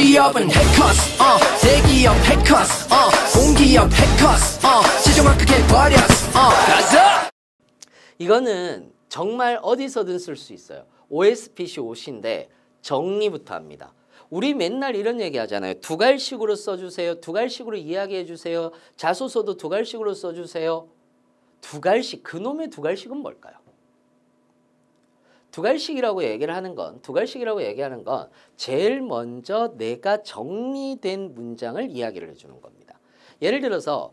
취업은 해커스 어 대기업 해커스 어 공기업 해커스 어 시중학 크게 버렸어 어 가자 이거는 정말 어디서든 쓸 수 있어요 OSPC 옷인데 정리부터 합니다 우리 맨날 이런 얘기 하잖아요. 두갈식으로 써주세요. 두갈식으로 이야기해 주세요. 자소서도 두갈식으로 써주세요. 두갈식, 그놈의 두갈식은 뭘까요? 두갈식이라고 얘기를 하는 건 두갈식이라고 얘기하는 건 제일 먼저 내가 정리된 문장을 이야기를 해주는 겁니다. 예를 들어서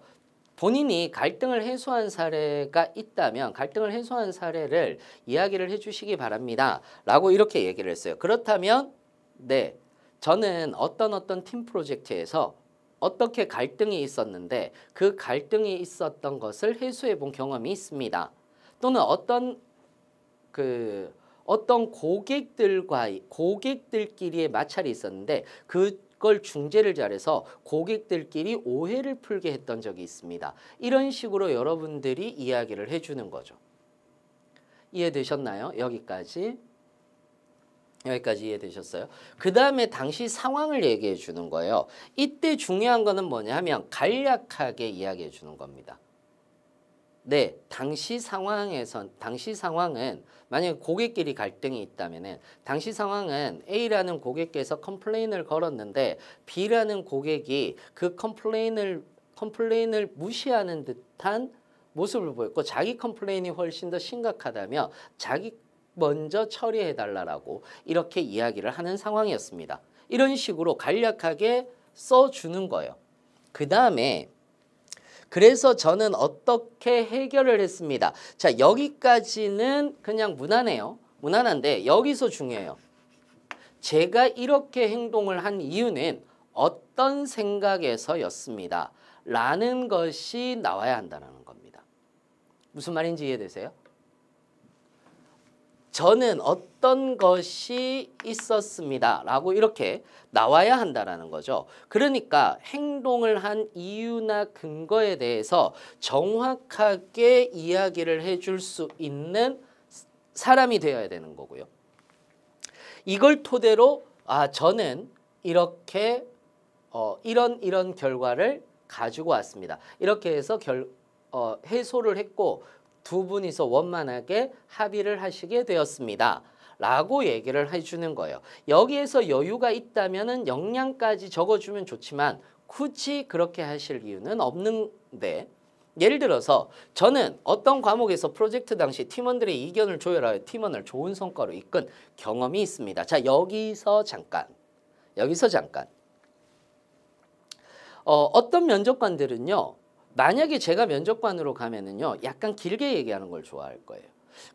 본인이 갈등을 해소한 사례가 있다면 갈등을 해소한 사례를 이야기를 해주시기 바랍니다. 라고 이렇게 얘기를 했어요. 그렇다면 네 저는 어떤 어떤 팀 프로젝트에서 어떻게 갈등이 있었는데 그 갈등이 있었던 것을 해소해 본 경험이 있습니다. 또는 어떤 그 어떤 고객들과 고객들끼리의 마찰이 있었는데 그 그걸 중재를 잘해서 고객들끼리 오해를 풀게 했던 적이 있습니다. 이런 식으로 여러분들이 이야기를 해주는 거죠. 이해되셨나요? 여기까지. 여기까지 이해되셨어요? 그 다음에 당시 상황을 얘기해 주는 거예요. 이때 중요한 거는 뭐냐 하면 간략하게 이야기해 주는 겁니다. 네, 당시 상황에선 당시 상황은 만약 고객끼리 갈등이 있다면은 당시 상황은 A라는 고객께서 컴플레인을 걸었는데 B라는 고객이 그 컴플레인을 컴플레인을 무시하는 듯한 모습을 보였고 자기 컴플레인이 훨씬 더 심각하다며 자기 먼저 처리해 달라라고 이렇게 이야기를 하는 상황이었습니다. 이런 식으로 간략하게 써 주는 거예요. 그 다음에 그래서 저는 어떻게 해결을 했습니다. 자 여기까지는 그냥 무난해요. 무난한데 여기서 중요해요. 제가 이렇게 행동을 한 이유는 어떤 생각에서였습니다. 라는 것이 나와야 한다는 겁니다. 무슨 말인지 이해되세요? 저는 어떤 것이 있었습니다. 라고 이렇게 나와야 한다라 거죠. 그러니까 행동을 한 이유나 근거에 대해서 정확하게 이야기를 해줄 수 있는 사람이 되어야 되는 거고요. 이걸 토대로 아 저는 이렇게 어, 이런 이런 결과를 가지고 왔습니다. 이렇게 해서 결, 어, 해소를 했고 두 분이서 원만하게 합의를 하시게 되었습니다. 라고 얘기를 해주는 거예요. 여기에서 여유가 있다면 역량까지 적어주면 좋지만 굳이 그렇게 하실 이유는 없는데 예를 들어서 저는 어떤 과목에서 프로젝트 당시 팀원들의 이견을 조율하여 팀원을 좋은 성과로 이끈 경험이 있습니다. 자 여기서 잠깐 여기서 잠깐 어, 어떤 면접관들은요 만약에 제가 면접관으로 가면은요 약간 길게 얘기하는 걸 좋아할 거예요.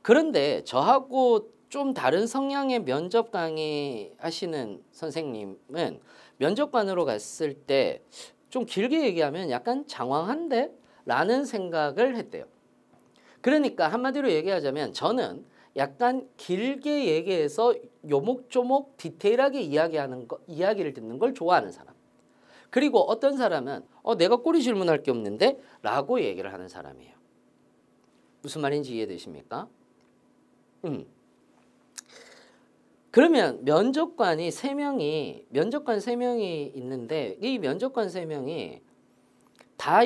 그런데 저하고 좀 다른 성향의 면접 강의 하시는 선생님은 면접관으로 갔을 때 좀 길게 얘기하면 약간 장황한데? 라는 생각을 했대요. 그러니까 한마디로 얘기하자면 저는 약간 길게 얘기해서 요목조목 디테일하게 이야기하는 거, 이야기를 듣는 걸 좋아하는 사람. 그리고 어떤 사람은 어, 내가 꼬리 질문할 게 없는데 라고 얘기를 하는 사람이에요. 무슨 말인지 이해되십니까? 음. 그러면 면접관이 세명이 면접관 세명이 있는데 이 면접관 세명이다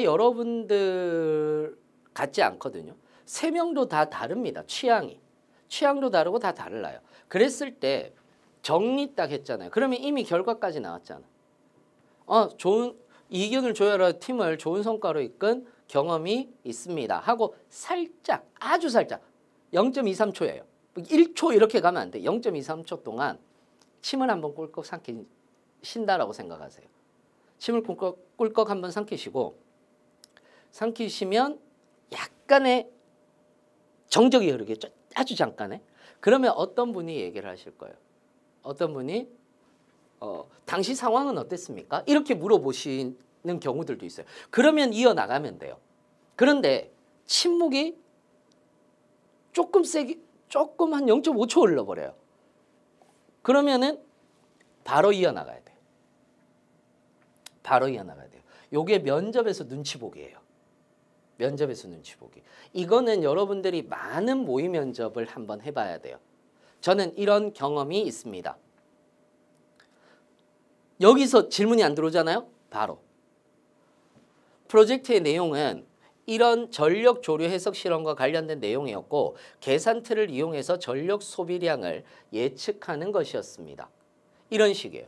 여러분들 같지 않거든요. 세명도다 다릅니다. 취향이. 취향도 다르고 다 달라요. 그랬을 때 정리 딱 했잖아요. 그러면 이미 결과까지 나왔잖아. 어, 좋은 이견을 조율하 팀을 좋은 성과로 이끈 경험이 있습니다. 하고 살짝 아주 살짝 0.23초예요. 1초 이렇게 가면 안 돼. 0.23초 동안 침을 한번 꿀꺽 삼키신다라고 생각하세요. 침을 꿀꺽, 꿀꺽 한번 삼키시고 삼키시면 약간의 정적이 흐르겠죠. 아주 잠깐에. 그러면 어떤 분이 얘기를 하실 거예요. 어떤 분이 어, 당시 상황은 어땠습니까? 이렇게 물어보시는 경우들도 있어요. 그러면 이어나가면 돼요. 그런데 침묵이 조금 세게 조금 한 0.5초 흘러버려요. 그러면은 바로 이어나가야 돼요. 바로 이어나가야 돼요. 요게 면접에서 눈치 보기예요. 면접에서 눈치 보기. 이거는 여러분들이 많은 모의 면접을 한번 해봐야 돼요. 저는 이런 경험이 있습니다. 여기서 질문이 안 들어오잖아요. 바로 프로젝트의 내용은 이런 전력 조류 해석 실험과 관련된 내용이었고 계산틀을 이용해서 전력 소비량을 예측하는 것이었습니다. 이런 식이에요.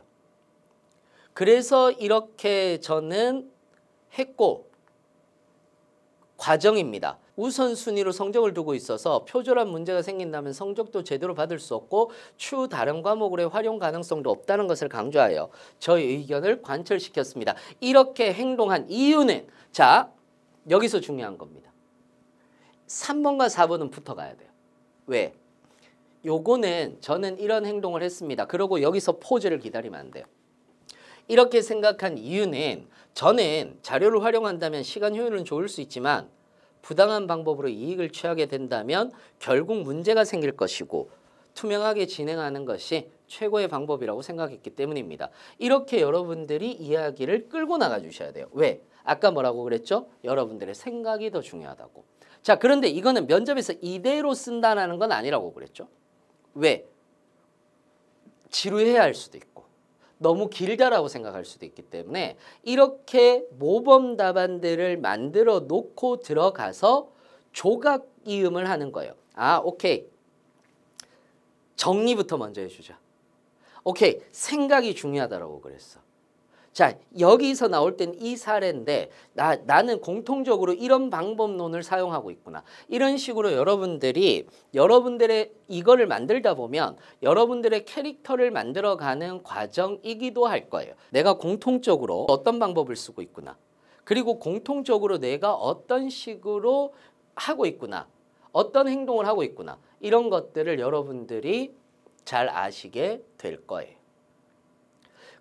그래서 이렇게 저는 했고 과정입니다. 우선순위로 성적을 두고 있어서 표절한 문제가 생긴다면 성적도 제대로 받을 수 없고 추후 다른 과목으로의 활용 가능성도 없다는 것을 강조하여 저희 의견을 관철시켰습니다. 이렇게 행동한 이유는 자 여기서 중요한 겁니다. 3번과 4번은 붙어가야 돼요. 왜? 요거는 저는 이런 행동을 했습니다. 그러고 여기서 포즈를 기다리면 안 돼요. 이렇게 생각한 이유는 전엔 자료를 활용한다면 시간 효율은 좋을 수 있지만 부당한 방법으로 이익을 취하게 된다면 결국 문제가 생길 것이고 투명하게 진행하는 것이 최고의 방법이라고 생각했기 때문입니다. 이렇게 여러분들이 이야기를 끌고 나가 주셔야 돼요. 왜? 아까 뭐라고 그랬죠? 여러분들의 생각이 더 중요하다고. 자 그런데 이거는 면접에서 이대로 쓴다는 건 아니라고 그랬죠. 왜? 지루해야 할 수도 있고 너무 길다라고 생각할 수도 있기 때문에 이렇게 모범 답안들을 만들어 놓고 들어가서 조각 이음을 하는 거예요. 아, 오케이. 정리부터 먼저 해주자. 오케이. 생각이 중요하다고 그랬어. 자 여기서 나올 땐 이 사례인데 나, 나는 공통적으로 이런 방법론을 사용하고 있구나. 이런 식으로 여러분들이 여러분들의 이거를 만들다 보면 여러분들의 캐릭터를 만들어가는 과정이기도 할 거예요. 내가 공통적으로 어떤 방법을 쓰고 있구나. 그리고 공통적으로 내가 어떤 식으로 하고 있구나. 어떤 행동을 하고 있구나. 이런 것들을 여러분들이 잘 아시게 될 거예요.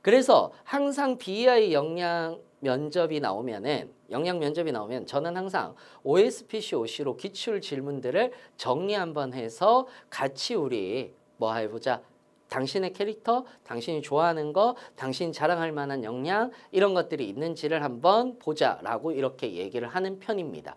그래서 항상 BEI 역량 면접이 나오면은 역량 면접이 나오면 저는 항상 OSPC OC로 기출 질문들을 정리 한번 해서 같이 우리 뭐 해보자 당신의 캐릭터, 당신이 좋아하는 거, 당신이 자랑할 만한 역량 이런 것들이 있는지를 한번 보자라고 이렇게 얘기를 하는 편입니다.